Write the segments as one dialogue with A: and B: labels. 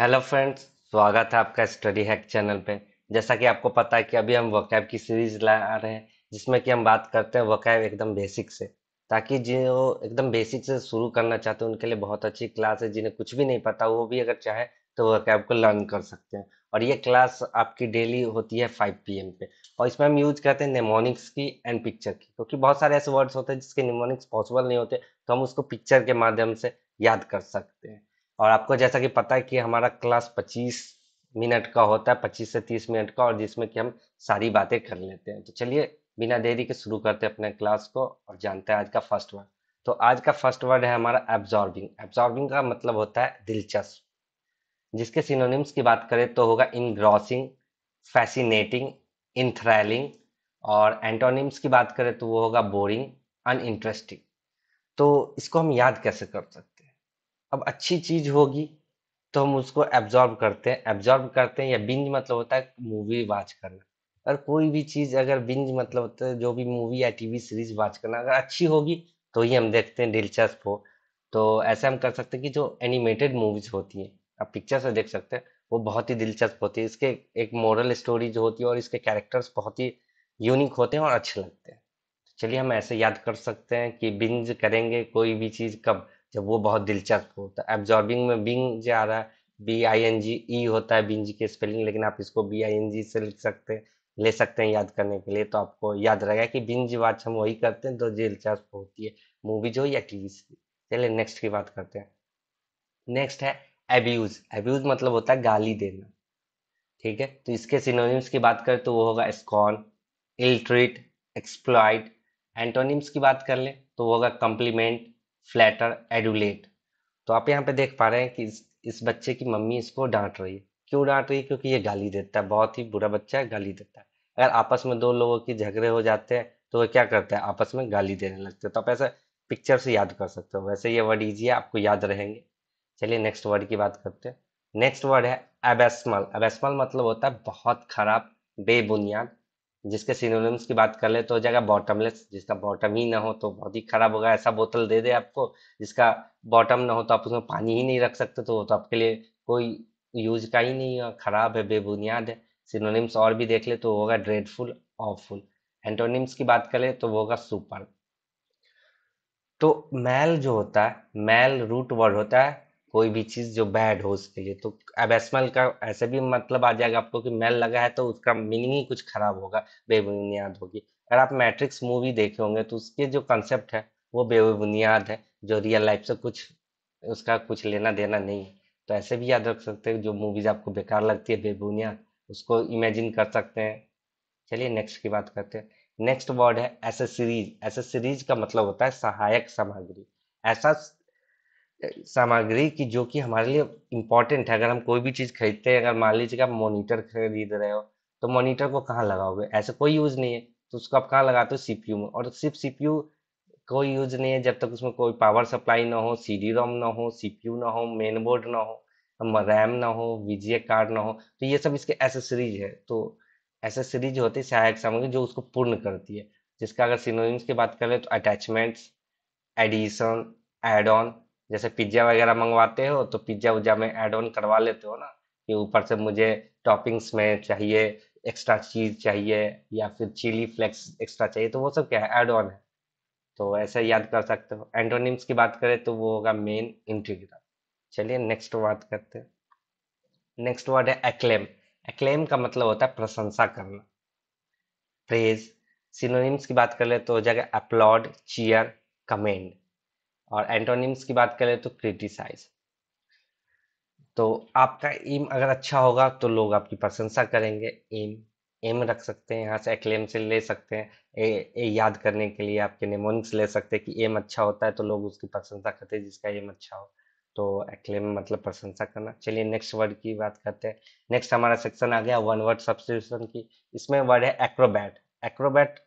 A: Hello friends स्वागत है आपका स्टडी हैक चैनल पे जैसा कि आपको पता है कि अभी हम वकैब की सीरीज ला आ रहे हैं जिसमें कि हम बात करते हैं वकैब एकदम बेसिक से ताकि जो एकदम बेसिक से शुरू करना चाहते हैं उनके लिए बहुत अच्छी क्लास है जिन्हें कुछ भी नहीं पता वो भी अगर चाहे तो वकैब को लर्न कर सकते हैं और ये क्लास आपकी डेली होती है फाइव पी पे और इसमें हम यूज करते हैं निमोनिक्स की एंड पिक्चर की क्योंकि बहुत सारे ऐसे वर्ड्स होते हैं जिसके निमोनिक्स पॉसिबल नहीं होते तो हम उसको पिक्चर के माध्यम से याद कर सकते हैं और आपको जैसा कि पता है कि हमारा क्लास 25 मिनट का होता है 25 से 30 मिनट का और जिसमें कि हम सारी बातें कर लेते हैं तो चलिए बिना देरी के शुरू करते हैं अपने क्लास को और जानते हैं आज का फर्स्ट वर्ड तो आज का फर्स्ट वर्ड है हमारा एब्जॉर्बिंग एब्जॉर्बिंग का मतलब होता है दिलचस्प जिसके सिनोनिम्स की बात करें तो होगा इनग्रॉसिंग फैसिनेटिंग इनथ्रैलिंग और एंटोनिम्स की बात करें तो वो होगा बोरिंग अनइंटरेस्टिंग तो इसको हम याद कैसे कर सकते अब अच्छी चीज होगी तो हम उसको एब्जॉर्ब करते हैं एब्जॉर्ब करते हैं या बिंज मतलब होता है मूवी वॉच करना और कोई भी चीज़ अगर बिंज मतलब होता है जो भी मूवी या टीवी सीरीज वॉच करना अगर अच्छी होगी तो ही हम देखते हैं दिलचस्प हो तो ऐसे हम कर सकते हैं कि जो एनिमेटेड मूवीज होती हैं आप पिक्चर से देख सकते हैं वो बहुत ही दिलचस्प होती है इसके एक मॉरल स्टोरी जो होती है और इसके कैरेक्टर्स बहुत ही यूनिक होते हैं और अच्छे लगते हैं तो चलिए हम ऐसे याद कर सकते हैं कि बिंज करेंगे कोई भी चीज़ कब जब वो बहुत दिलचस्प होता है एब्जॉर्बिंग में बिंग जो आ रहा है बी आई एन जी ई होता है बिंग की स्पेलिंग लेकिन आप इसको बी आई एन जी से लिख सकते हैं ले सकते हैं याद करने के लिए तो आपको याद रहेगा कि बिंज वाच हम वही करते हैं तो दिलचस्प होती है मूवीज हो या टीवी चलिए नेक्स्ट की बात करते हैं नेक्स्ट है एब्यूज एब्यूज मतलब होता है गाली देना ठीक है तो इसके सिनोनिम्स की बात करें तो वो होगा स्कॉन इल्ट्रीट एक्सप्लॉइट एंटोनिम्स की बात कर लें तो वो होगा कम्प्लीमेंट फ्लैटर एडुलेट तो आप यहाँ पे देख पा रहे हैं कि इस, बच्चे की मम्मी इसको डांट रही है क्यों डांट रही है क्योंकि ये गाली देता है बहुत ही बुरा बच्चा है गाली देता है अगर आपस में दो लोगों की झगड़े हो जाते हैं तो वह क्या करता है आपस में गाली देने लगते हैं तो आप ऐसा पिक्चर से याद कर सकते हो वैसे ये वर्ड ईजी है आपको याद रहेंगे चलिए नेक्स्ट वर्ड की बात करते हैं नेक्स्ट वर्ड है एबेस्मल एबेस्मल मतलब होता है बहुत खराब बेबुनियाद जिसके सिनोनिम्स की बात कर ले तो हो जाएगा बॉटमलेस जिसका बॉटम ही ना हो तो बहुत ही खराब होगा ऐसा बोतल दे दे आपको जिसका बॉटम ना हो तो आप उसमें पानी ही नहीं रख सकते तो वो तो आपके लिए कोई यूज का ही नहीं है खराब है बेबुनियाद है सिनोनिम्स और भी देख ले तो होगा ड्रेडफुल ऑफुल एंटोनिम्स की बात करें तो वो होगा सुपर तो मैल जो होता है मैल रूट वर्ड होता है कोई भी चीज़ जो बैड हो उसके लिए तो अब एसमल का ऐसे भी मतलब आ जाएगा आपको कि मैल लगा है तो उसका मीनिंग ही कुछ खराब होगा बेबुनियाद होगी अगर आप मैट्रिक्स मूवी देखे होंगे तो उसके जो कंसेप्ट है वो बेबुनियाद है जो रियल लाइफ से कुछ उसका कुछ लेना देना नहीं है तो ऐसे भी याद रख सकते हैं जो मूवीज़ आपको बेकार लगती है बेबुनियाद उसको इमेजिन कर सकते हैं चलिए नेक्स्ट की बात करते हैं नेक्स्ट वर्ड है एसेसरीज एसेसरीज का मतलब होता है सहायक सामग्री ऐसा सामग्री की जो कि हमारे लिए इम्पोर्टेंट है अगर हम कोई भी चीज़ खरीदते हैं अगर मान लीजिए आप मोनिटर खरीद रहे हो तो मोनिटर को कहाँ लगाओगे ऐसा कोई यूज़ नहीं है तो उसको आप कहाँ लगाते हो सीपीयू में और सिर्फ सीपीयू कोई यूज नहीं है जब तक उसमें कोई पावर सप्लाई ना हो सी डी रोम ना हो सी पी यू ना हो मेन बोर्ड ना हो रैम ना हो वीजीए कार्ड ना हो तो ये सब इसके एसेसरीज है तो एसेसरीज होती है सहायक सामग्री जो उसको पूर्ण करती है जिसका अगर सिनोनिम्स की बात करें तो अटैचमेंट्स एडिशन एड ऑन जैसे पिज्जा वगैरह मंगवाते हो तो पिज्जा उज्जा में ऐड ऑन करवा लेते हो ना कि ऊपर से मुझे टॉपिंग्स में चाहिए एक्स्ट्रा चीज़ चाहिए या फिर चिली फ्लेक्स एक्स्ट्रा चाहिए तो वो सब क्या है ऐड ऑन है तो ऐसे याद कर सकते हो एंटोनिम्स की बात करें तो वो होगा मेन इंटीग्रल चलिए नेक्स्ट बात करते हैं नेक्स्ट वर्ड है एक्लेम एक्लेम का मतलब होता है प्रशंसा करना प्रेज सिनोनिम्स की बात कर ले तो हो जाएगा अपलॉड चीयर कमेंड और एंटोनिम्स की बात करें तो क्रिटिसाइज तो आपका एम अगर अच्छा होगा तो लोग आपकी प्रशंसा करेंगे एम एम रख सकते हैं यहाँ से एक्लेम से ले सकते हैं ए, ए याद करने के लिए आपके निमोनिक्स ले सकते हैं कि एम अच्छा होता है तो लोग उसकी प्रशंसा करते हैं जिसका एम अच्छा हो तो एक्लेम मतलब प्रशंसा करना चलिए नेक्स्ट वर्ड की बात करते हैं नेक्स्ट हमारा सेक्शन आ गया वन वर्ड सब्सिट्यूशन की इसमें वर्ड है एक्रोबैट एक्रोबैट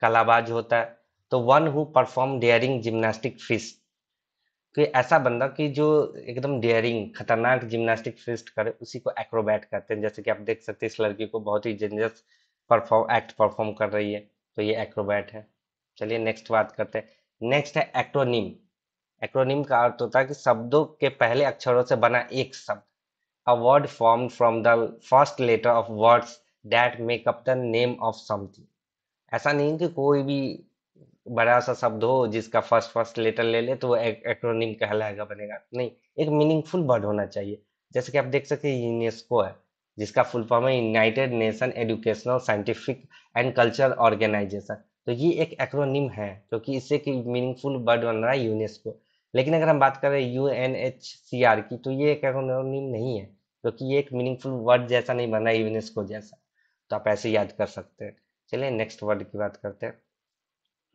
A: कलाबाज होता है तो one who perform daring gymnastic फिस्ट कोई ऐसा बंदा कि जो एकदम डेयरिंग खतरनाक जिम्नास्टिक फिस्ट करे उसी को एक्रोबैट कहते हैं जैसे कि आप देख सकते हैं इस लड़की को बहुत ही डेंजरस परफॉर्म एक्ट परफॉर्म कर रही है तो ये एक्रोबैट है चलिए नेक्स्ट बात करते हैं नेक्स्ट है एक्ट्रोनिम एक्ट्रोनिम का अर्थ होता है कि शब्दों के पहले अक्षरों से बना एक शब्द a word form from the first letter of words that make up the name of something ऐसा नहीं कि कोई भी बड़ा सा शब्द हो जिसका फर्स्ट फर्स्ट लेटर ले ले तो वो एक, एक्रोनिम कहलाएगा बनेगा नहीं एक मीनिंगफुल वर्ड होना चाहिए जैसे कि आप देख सकते हैं यूनेस्को है जिसका फुल फॉर्म है United Nation Educational Scientific and Cultural Organization तो ये एक एक्रोनिम है क्योंकि तो इससे एक मीनिंगफुल वर्ड बन रहा है यूनेस्को लेकिन अगर हम बात करें U N H C R की तो ये एक एक्रोनिम नहीं है क्योंकि तो ये एक मीनिंगफुल वर्ड जैसा नहीं बन रहा है यूनेस्को जैसा तो आप ऐसे याद कर सकते हैं चलिए नेक्स्ट वर्ड की बात करते हैं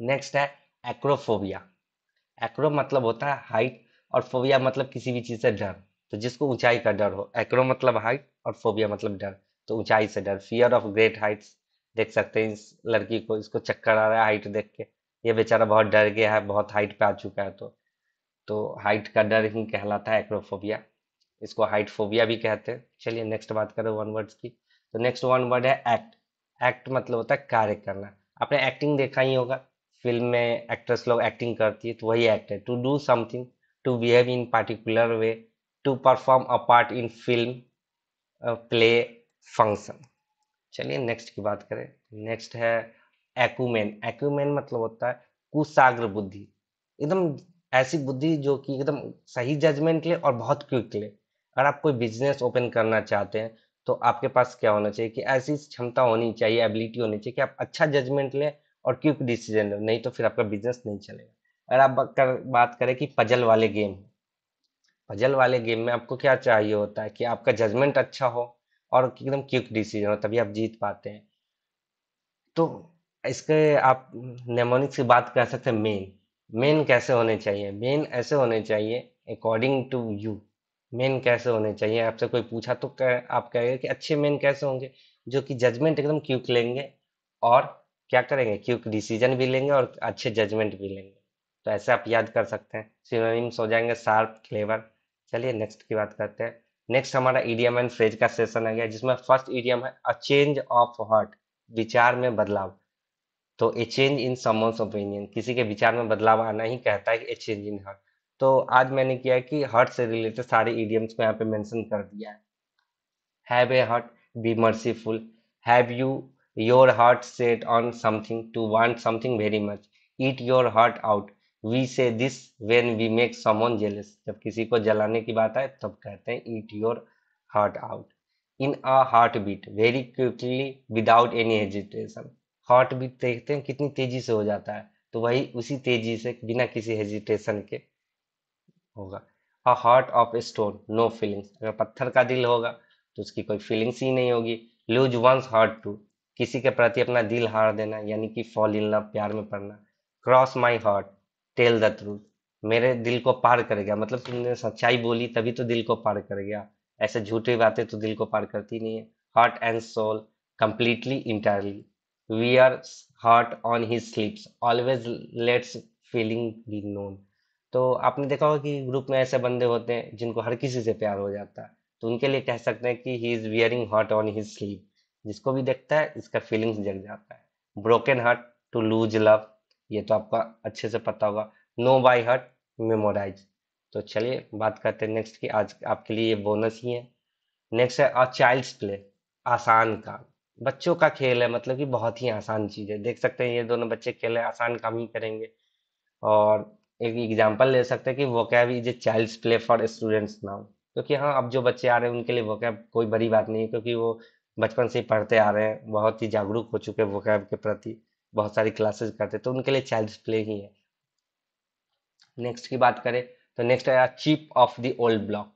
A: नेक्स्ट है एक्रोफोबिया एक्रो मतलब होता है हाइट और फोबिया मतलब किसी भी चीज़ से डर तो जिसको ऊंचाई का डर हो एक्रो मतलब हाइट और फोबिया मतलब डर तो ऊंचाई से डर फियर ऑफ ग्रेट हाइट्स देख सकते हैं इस लड़की को इसको चक्कर आ रहा है हाइट देख के ये बेचारा बहुत डर गया है बहुत हाइट पे आ चुका है तो तो हाइट का डर ही कहलाता है एक्रोफोबिया इसको हाइट फोबिया भी कहते हैं चलिए नेक्स्ट बात करें वन वर्ड्स की तो नेक्स्ट वन वर्ड है एक्ट एक्ट मतलब होता है कार्य करना आपने एक्टिंग देखा ही होगा फिल्म में एक्ट्रेस लोग एक्टिंग करती है तो वही एक्ट है to do something to behave in particular way to perform a part in film play function चलिए नेक्स्ट की बात करें नेक्स्ट है एक्यूमेन एक्यूमेन मतलब होता है कुसाग्र बुद्धि एकदम ऐसी बुद्धि जो कि एकदम सही जजमेंट ले और बहुत क्विक ले अगर आप कोई बिजनेस ओपन करना चाहते हैं तो आपके पास क्या होना चाहिए कि ऐसी क्षमता होनी चाहिए एबिलिटी होनी चाहिए कि आप अच्छा जजमेंट लें और क्विक डिसीजन लो नहीं तो फिर आपका बिजनेस नहीं चलेगा अगर आप कर, बात करें कि पजल वाले गेम पजल वाले गेम में आपको क्या चाहिए होता है कि आपका जजमेंट अच्छा हो और एकदम क्विक डिसीजन हो तभी आप जीत पाते हैं तो इसके आप नेमोनिक से बात कर सकते हैं मेन मेन कैसे होने चाहिए मेन ऐसे होने चाहिए अकॉर्डिंग टू यू मेन कैसे होने चाहिए आपसे कोई पूछा तो कर, आप कहेंगे कि अच्छे मेन कैसे होंगे जो कि जजमेंट एकदम क्यूक लेंगे और क्या करेंगे क्योंकि डिसीजन भी लेंगे और अच्छे जजमेंट भी लेंगे तो ऐसे आप याद कर सकते हैं सिनोनिम्स हो जाएंगे शार्प क्लेवर चलिए नेक्स्ट की बात करते हैं नेक्स्ट हमारा ईडीएम एंड फ्रेज का सेशन आ गया जिसमें फर्स्ट ईडीएम है अ चेंज ऑफ हॉट विचार में बदलाव तो a change in someone's opinion किसी के विचार में बदलाव आना ही कहता है कि ए चेंज इन हर्ट तो आज मैंने किया कि हर्ट से रिलेटेड सारे ईडियम्स को यहाँ पे मेंशन कर दिया है have a heart be merciful have you your heart set on something to want something very much eat your heart out we say this when we make someone jealous जब किसी को जलाने की बात आए तब कहते हैं eat your heart out in a heart beat very quickly without any hesitation heart beat देखते हैं कितनी तेजी से हो जाता है तो वही उसी तेजी से बिना किसी हेजिटेशन के होगा a heart of stone no feelings अगर पत्थर का दिल होगा तो उसकी कोई फीलिंग्स ही नहीं होगी लूज वंस हार्ट टू किसी के प्रति अपना दिल हार देना यानी कि फॉल इन लव प्यार में पड़ना cross my heart tell the truth मेरे दिल को पार कर गया मतलब तुमने सच्चाई बोली तभी तो दिल को पार कर गया ऐसे झूठी बातें तो दिल को पार करती नहीं है heart and soul completely entirely wear heart on his sleeps always lets feeling be known तो आपने देखा होगा कि ग्रुप में ऐसे बंदे होते हैं जिनको हर किसी से प्यार हो जाता है तो उनके लिए कह सकते हैं कि he is wearing heart on his sleeve जिसको भी देखता है इसका फीलिंग्स जग जाता है broken heart to lose love ये तो आपका अच्छे से पता होगा नो बाई हार्ट मेमोराइज तो चलिए बात करते हैं नेक्स्ट की आज आपके लिए ये बोनस ही है नेक्स्ट है और चाइल्ड्स प्ले आसान काम बच्चों का खेल है मतलब कि बहुत ही आसान चीज़ है देख सकते हैं ये दोनों बच्चे खेल रहे आसान काम ही करेंगे और एक एग्जाम्पल ले सकते हैं कि वो cab is a child's play for students now क्योंकि हाँ अब जो बच्चे आ रहे हैं उनके लिए वो कैब कोई बड़ी बात नहीं है क्योंकि वो बचपन से ही पढ़ते आ रहे हैं बहुत ही जागरूक हो चुके हैं वोकैब के प्रति बहुत सारी क्लासेस करते तो उनके लिए चाइल्ड प्ले ही है नेक्स्ट की बात करें तो नेक्स्ट आया chip off the old block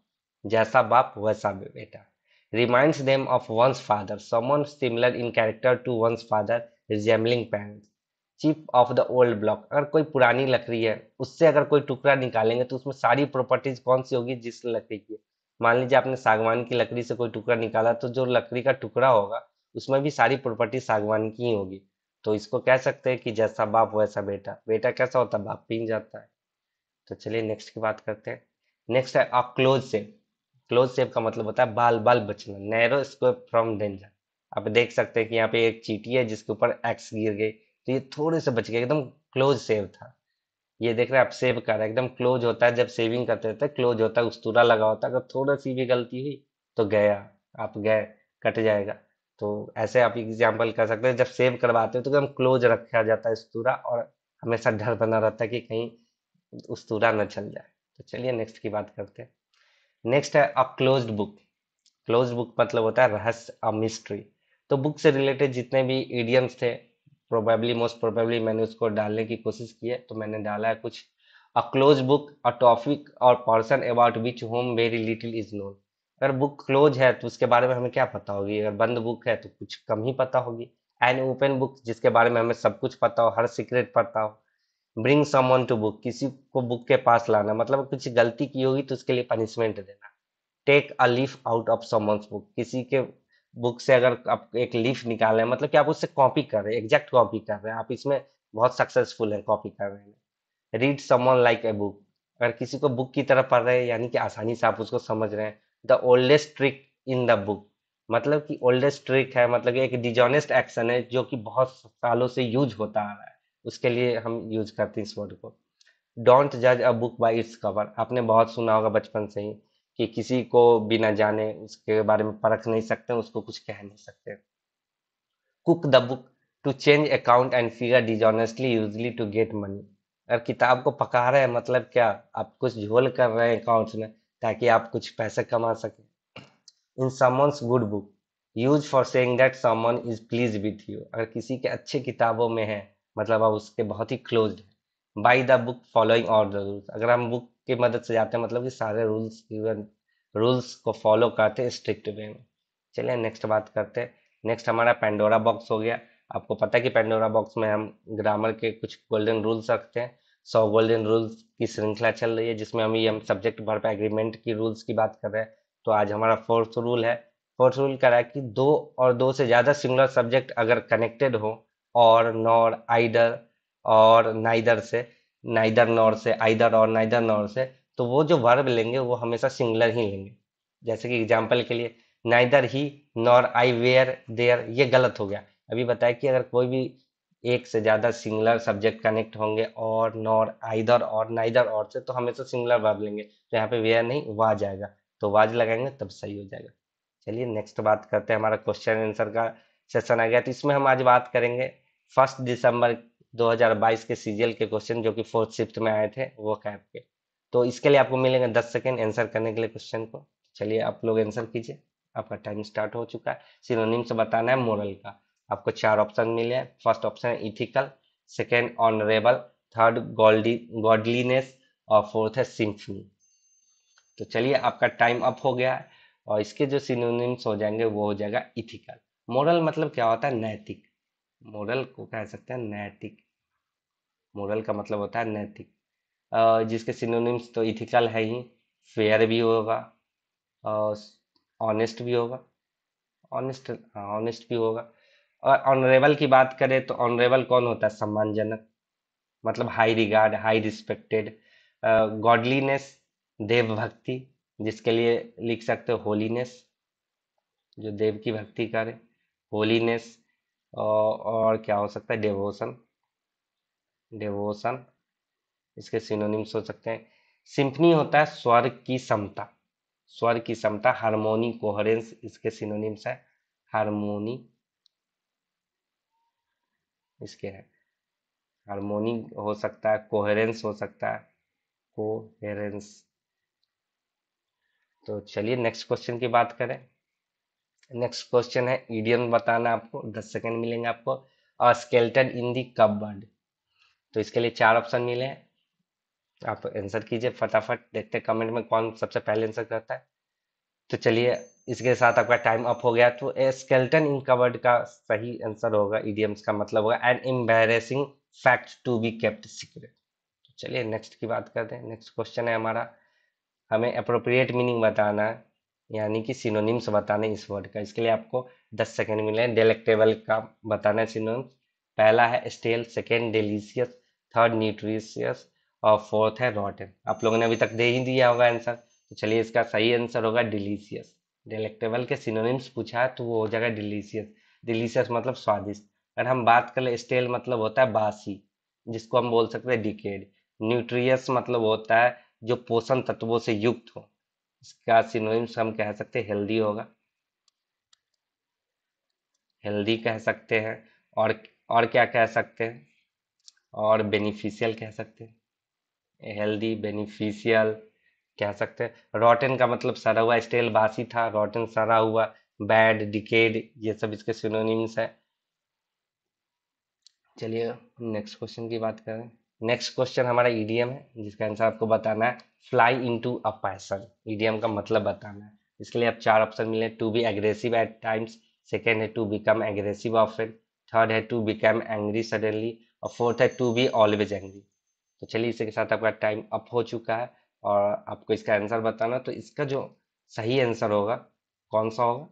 A: जैसा बाप वैसा बेटा reminds them of one's father someone similar in character to one's father resembling parents. Chip off the old block अगर कोई पुरानी लकड़ी है उससे अगर कोई टुकड़ा निकालेंगे तो उसमें सारी प्रॉपर्टीज कौन सी होगी जिस लकड़ी की मान लीजिए आपने सागवान की लकड़ी से कोई टुकड़ा निकाला तो जो लकड़ी का टुकड़ा होगा उसमें भी सारी प्रॉपर्टी सागवान की ही होगी तो इसको कह सकते हैं कि जैसा बाप वैसा बेटा बेटा कैसा होता है बाप पिन जाता है तो चलिए नेक्स्ट की बात करते हैं नेक्स्ट है आप क्लोज सेप क्लोज सेप का मतलब होता है बाल बाल बचना नैरो स्कोप फ्रॉम डेंजर आप देख सकते हैं कि यहाँ पे एक चीटी है जिसके ऊपर एक्स गिर गई तो ये थोड़े से बच गए एकदम क्लोज सेव था ये देख रहे हैं आप सेव कर रहे हैं एकदम क्लोज होता है जब सेविंग करते हैं क्लोज होता है उस्तूरा लगा होता है अगर थोड़ा सी भी गलती हुई तो गया आप गए कट जाएगा तो ऐसे आप एग्जाम्पल कर सकते हैं जब सेव करवाते हो तो एकदम क्लोज रखा जाता है उस्तूरा और हमेशा डर बना रहता है कि कहीं उस्तूरा न चल जाए तो चलिए नेक्स्ट की बात करते हैं नेक्स्ट है a close book close book मतलब होता है रहस्य अ मिस्ट्री तो बुक से रिलेटेड जितने भी इडियम्स थे प्रोबेबली मोस्ट प्रोबेबली मैंने उसको डालने की कोशिश की है तो मैंने डाला है कुछ a close book a topic or person about which whom very little is known अगर बुक क्लोज है तो उसके बारे में हमें क्या पता होगी अगर बंद बुक है तो कुछ कम ही पता होगी एंड ओपन बुक जिसके बारे में हमें सब कुछ पता हो हर सीक्रेट पता हो ब्रिंग समवन टू बुक किसी को बुक के पास लाना मतलब कुछ गलती की होगी तो उसके लिए पनिशमेंट देना take a leaf out of someone's book किसी के बुक से अगर आप एक लीफ हैं मतलब कि आप उससे कॉपी कर रहे हैं एग्जैक्ट कॉपी कर रहे हैं आप इसमें बहुत सक्सेसफुल है कॉपी कर रहे हैं read someone like a book अगर किसी को बुक की तरह पढ़ रहे हैं यानी कि आसानी से आप उसको समझ रहे हैं the oldest trick in the book मतलब कि ओल्डेस्ट ट्रिक है मतलब एक डिजॉनेस्ट एक्शन है जो कि बहुत सालों से यूज होता आ रहा है उसके लिए हम यूज करते हैं इस वर्ड को डोंट जज a book by its cover आपने बहुत सुना होगा बचपन से ही कि किसी को बिना जाने उसके बारे में परख नहीं सकते उसको कुछ कह नहीं सकते cook the book to change account and figure dishonestly usually to get money अगर किताब को पका रहे हैं मतलब क्या आप कुछ झोल कर रहे हैं अकाउंट्स में ताकि आप कुछ पैसे कमा सकें in someone's good book used for saying that someone is pleased with you अगर किसी के अच्छे किताबों में है मतलब आप उसके बहुत ही क्लोज है by the book following all the rules अगर हम बुक की मदद से जाते हैं मतलब कि सारे रूल्स इवन रूल्स को फॉलो करते हैं स्ट्रिक्ट वे में चलिए नेक्स्ट बात करते हैं नेक्स्ट हमारा पेंडोरा बॉक्स हो गया आपको पता है कि पेंडोरा बॉक्स में हम ग्रामर के कुछ गोल्डन रूल्स रखते हैं सौ गोल्डन रूल्स की श्रृंखला चल रही है जिसमें हम ये हम सब्जेक्ट भर पे एग्रीमेंट की रूल्स की बात कर रहे हैं तो आज हमारा फोर्थ रूल है फोर्थ रूल कह रहा है कि दो और दो से ज़्यादा सिंगुलर सब्जेक्ट अगर कनेक्टेड हो और नॉर आइडर और नाइदर से नाइदर नॉर से आइदर और नाइदर नॉर से तो वो जो वर्ब लेंगे वो हमेशा सिंगलर ही लेंगे जैसे कि एग्जाम्पल के लिए neither he nor I were there ये गलत हो गया अभी बताया कि अगर कोई भी एक से ज़्यादा सिंगलर सब्जेक्ट कनेक्ट होंगे और नॉर आइदर और नाइदर और से तो हमेशा सिंगलर वर्ब लेंगे तो यहाँ पे वेयर नहीं वाज आएगा तो वाज लगाएंगे तब सही हो जाएगा चलिए नेक्स्ट बात करते हैं हमारा क्वेश्चन आंसर का सेशन आ गया तो इसमें हम आज बात करेंगे फर्स्ट दिसंबर 2022 के सीजीएल के क्वेश्चन जो कि फोर्थ शिफ्ट में आए थे वो कैप के तो इसके लिए आपको मिलेंगे 10 सेकेंड आंसर करने के लिए क्वेश्चन को चलिए आप लोग आंसर कीजिए आपका टाइम स्टार्ट हो चुका है सिनोनिम से बताना है मोरल का आपको चार ऑप्शन मिले हैं फर्स्ट ऑप्शन है इथिकल सेकेंड ऑनरेबल थर्ड गोल्डी गॉडलीनेस और फोर्थ है सिंफनी तो चलिए आपका टाइम अप हो गया है और इसके जो सिनोनिम्स हो जाएंगे वो हो जाएगा इथिकल मोरल मतलब क्या होता है नैतिक मोरल को कह सकते हैं नैतिक मोरल का मतलब होता है नैतिक जिसके सिनोनिम्स तो इथिकल है ही फेयर भी होगा ऑनेस्ट भी होगा ऑनेस्ट हाँ ऑनेस्ट भी होगा और ऑनरेबल की बात करें तो ऑनरेबल कौन होता है सम्मानजनक मतलब high regard high respected godliness देव भक्ति जिसके लिए लिख सकते हो होलीनेस जो देव की भक्ति करे होलीनेस और क्या हो सकता है डेवोशन डेवोशन इसके सिनोनिम्स हो सकते हैं सिंफनी होता है स्वर की समता स्वर की समता हारमोनी कोहरेंस इसके सिनोनिम्स है हारमोनी इसके है हारमोनी हो सकता है कोहरेंस हो सकता है कोहेरेंस तो चलिए नेक्स्ट क्वेश्चन की बात करें नेक्स्ट क्वेश्चन है ईडियम बताना आपको दस सेकेंड मिलेंगे आपको और इन दी कबर्ड तो इसके लिए चार ऑप्शन मिले हैं आप आंसर कीजिए फटाफट देखते हैं कमेंट में कौन सबसे पहले आंसर करता है तो चलिए इसके साथ आपका टाइम अप हो गया तो ए स्केल्टन इन कवर्ड का सही आंसर होगा ईडियम्स का मतलब होगा an embarrassing fact to be kept secret चलिए नेक्स्ट की बात करते हैं नेक्स्ट क्वेश्चन है हमारा हमें अप्रोप्रिएट मीनिंग बताना है यानी कि सिनोनिम्स बताने इस वर्ड का इसके लिए आपको दस सेकेंड मिले डेलेक्टेबल का बताना है सिनोनिम्स पहला है stale second delicious third nutritious और फोर्थ है रॉटन आप लोगों ने अभी तक दे ही दिया होगा आंसर तो चलिए इसका सही आंसर होगा डिलीशियस डिलेक्टेबल के सिनोनिम्स पूछा तो वो हो जाएगा डिलीशियस डिलीशियस मतलब स्वादिष्ट अगर हम बात कर ले स्टेल मतलब होता है बासी जिसको हम बोल सकते हैं डिकेड न्यूट्रियस मतलब होता है जो पोषण तत्वों से युक्त हो इसका सिनोइम्स हम कह सकते हैं हेल्दी होगा हेल्दी कह सकते हैं और और क्या कह सकते हैं और बेनिफिशियल कह सकते हैं हेल्दी बेनिफिशियल कह सकते हैं रॉटन का मतलब सड़ा हुआ स्टेल बासी था रॉटन सड़ा हुआ बैड डिकेड ये सब इसके सिनोनिम्स है चलिए नेक्स्ट क्वेश्चन की बात करें नेक्स्ट क्वेश्चन हमारा ईडीएम e है जिसका आंसर आपको बताना है fly into a passion idiom का मतलब बताना है इसके लिए आप चार ऑप्शन मिले to be aggressive at times second है to become aggressive often third है टू बिकम एंग्री सडनली और फोर्थ है टू बी ऑलवेज एंग्री तो चलिए इसी के साथ आपका टाइम अप हो चुका है और आपको इसका आंसर बताना तो इसका जो सही आंसर होगा कौन सा होगा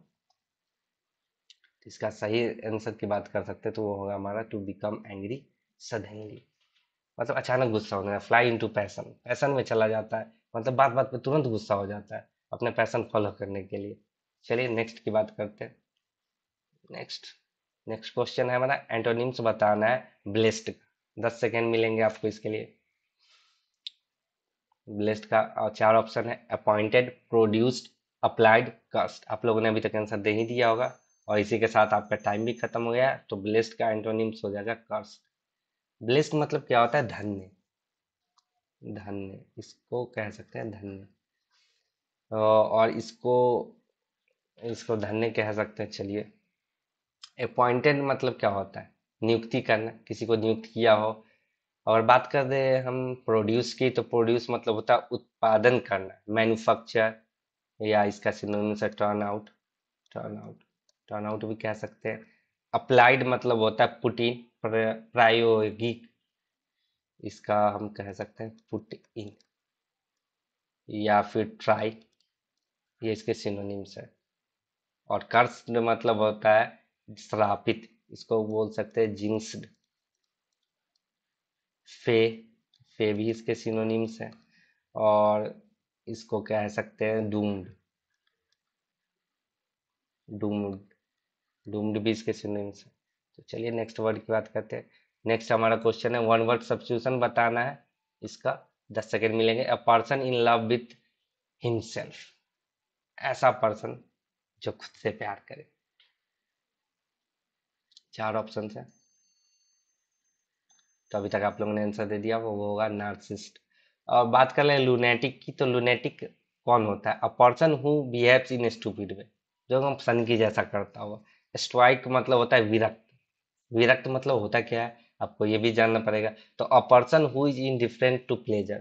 A: तो इसका सही आंसर की बात कर सकते तो वो होगा हमारा टू बिकम एंग्री सडनली मतलब अचानक गुस्सा होने लगता फ्लाई इनटू पैसन पैसन में चला जाता है मतलब बात बात पे तुरंत गुस्सा हो जाता है अपने पैसन फॉलो करने के लिए चलिए नेक्स्ट की बात करते हैं नेक्स्ट नेक्स्ट क्वेश्चन है हमारा एंटोनिम्स बताना है ब्लेस्ड का दस सेकेंड मिलेंगे आपको इसके लिए ब्लेस्ड का चार ऑप्शन है अपॉइंटेड प्रोड्यूस्ड अप्लाइड कास्ट आप लोगों ने अभी तक आंसर दे ही दिया होगा और इसी के साथ आपका टाइम भी खत्म हो गया तो ब्लेस्ड का एंटोनिम्स हो जाएगा कास्ट ब्लिस्ड मतलब क्या होता है धन्य धन्य इसको कह सकते हैं धन्य और इसको इसको धन्य कह सकते हैं चलिए अपॉइंटेड मतलब क्या होता है नियुक्ति करना किसी को नियुक्त किया हो और बात कर दे हम प्रोड्यूस की तो प्रोड्यूस मतलब होता है उत्पादन करना मैन्युफैक्चर या इसका सिनोनिम्स है turn out turn out turn out भी कह सकते हैं अप्लाइड मतलब होता है पुटीन प्रायोगिक इसका हम कह सकते हैं पुट इन या फिर ट्राई ये इसके सिनोनिम्स है और कर्स मतलब होता है श्रापित इसको बोल सकते हैं जिंक्सड फे फे भी इसके सिनोनिम्स है और इसको कह सकते हैं डूम्ड डूम्ड डूम्ड भी इसके सिनोनिम्स है तो चलिए नेक्स्ट वर्ड की बात करते हैं नेक्स्ट हमारा क्वेश्चन है वन वर्ड सब्सिट्यूशन बताना है इसका दस सेकेंड मिलेंगे a person in love with himself ऐसा पर्सन जो खुद से प्यार करे चार ऑप्शन है तो अभी तक आप लोगों ने आंसर दे दिया वो होगा नार्सिस्ट और बात कर लें लूनेटिक की तो लूनेटिक कौन होता है a person who behaves in stupid way जो हम सन की जैसा करता हुआ स्ट्राइक मतलब होता है विरक्त विरक्त मतलब होता क्या है आपको ये भी जानना पड़ेगा तो a person who is indifferent to pleasure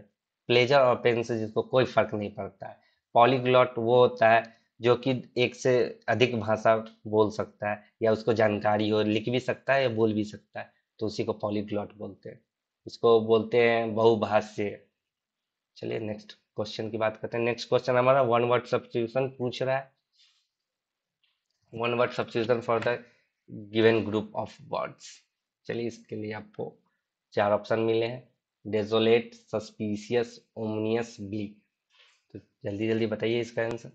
A: pleasure और पेन से जिसको कोई फर्क नहीं पड़ता है पॉलीग्लॉट वो होता है जो कि एक से अधिक भाषा बोल सकता है या उसको जानकारी हो लिख भी सकता है या बोल भी सकता है तो उसी को पॉलीग्लॉट बोलते हैं उसको बोलते हैं बहुभाष्य चलिए नेक्स्ट क्वेश्चन की बात करते हैं नेक्स्ट क्वेश्चन हमारा वन वर्ड सब्सिट्यूशन पूछ रहा है one word substitution for the given group of words चलिए इसके लिए आपको चार ऑप्शन मिले हैं डेजोलेट सस्पीशियस ओमनियस बी तो जल्दी जल्दी बताइए इसका आंसर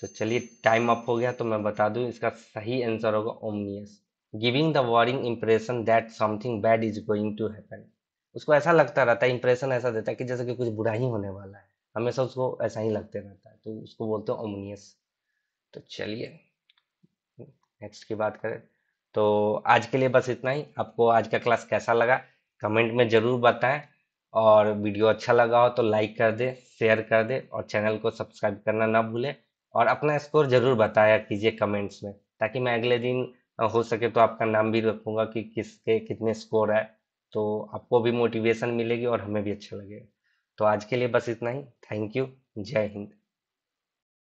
A: तो चलिए टाइम अप हो गया तो मैं बता दूं इसका सही आंसर होगा ominous giving the warning impression that something bad is going to happen उसको ऐसा लगता रहता है इंप्रेशन ऐसा देता है कि जैसे कि कुछ बुरा ही होने वाला है हमेशा उसको ऐसा ही लगते रहता है तो उसको बोलते हैं ओमनियस तो चलिए नेक्स्ट की बात करें तो आज के लिए बस इतना ही आपको आज का क्लास कैसा लगा कमेंट में ज़रूर बताएं और वीडियो अच्छा लगा हो तो लाइक कर दे शेयर कर दे और चैनल को सब्सक्राइब करना ना भूलें और अपना स्कोर ज़रूर बताया कीजिए कमेंट्स में ताकि मैं अगले दिन हो सके तो आपका नाम भी रखूँगा कि किसके कितने स्कोर है तो आपको भी मोटिवेशन मिलेगी और हमें भी अच्छा लगेगा तो आज के लिए बस इतना ही थैंक यू जय हिंद